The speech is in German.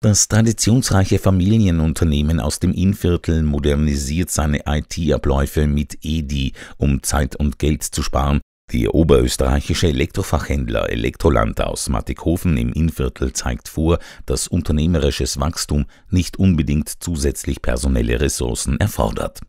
Das traditionsreiche Familienunternehmen aus dem Innviertel modernisiert seine IT-Abläufe mit EDI, um Zeit und Geld zu sparen. Der oberösterreichische Elektrofachhändler Elektroland aus Mattighofen im Innviertel zeigt vor, dass unternehmerisches Wachstum nicht unbedingt zusätzlich personelle Ressourcen erfordert